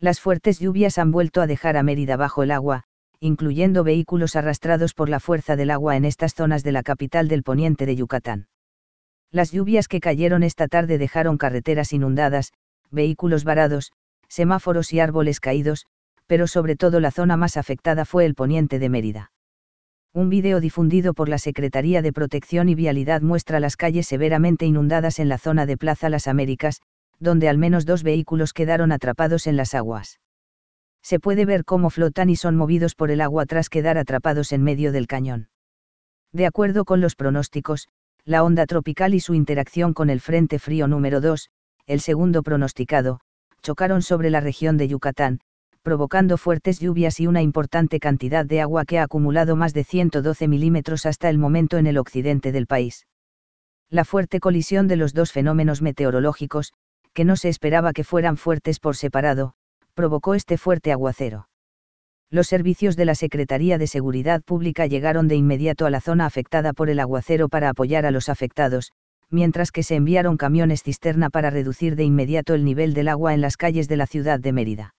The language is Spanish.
Las fuertes lluvias han vuelto a dejar a Mérida bajo el agua, incluyendo vehículos arrastrados por la fuerza del agua en estas zonas de la capital del poniente de Yucatán. Las lluvias que cayeron esta tarde dejaron carreteras inundadas, vehículos varados, semáforos y árboles caídos, pero sobre todo la zona más afectada fue el poniente de Mérida. Un vídeo difundido por la Secretaría de Protección y Vialidad muestra las calles severamente inundadas en la zona de Plaza Las Américas, donde al menos dos vehículos quedaron atrapados en las aguas. Se puede ver cómo flotan y son movidos por el agua tras quedar atrapados en medio del cañón. De acuerdo con los pronósticos, la onda tropical y su interacción con el Frente Frío número 2, el segundo pronosticado, chocaron sobre la región de Yucatán, provocando fuertes lluvias y una importante cantidad de agua que ha acumulado más de 112 milímetros hasta el momento en el occidente del país. La fuerte colisión de los dos fenómenos meteorológicos, que no se esperaba que fueran fuertes por separado, provocó este fuerte aguacero. Los servicios de la Secretaría de Seguridad Pública llegaron de inmediato a la zona afectada por el aguacero para apoyar a los afectados, mientras que se enviaron camiones cisterna para reducir de inmediato el nivel del agua en las calles de la ciudad de Mérida.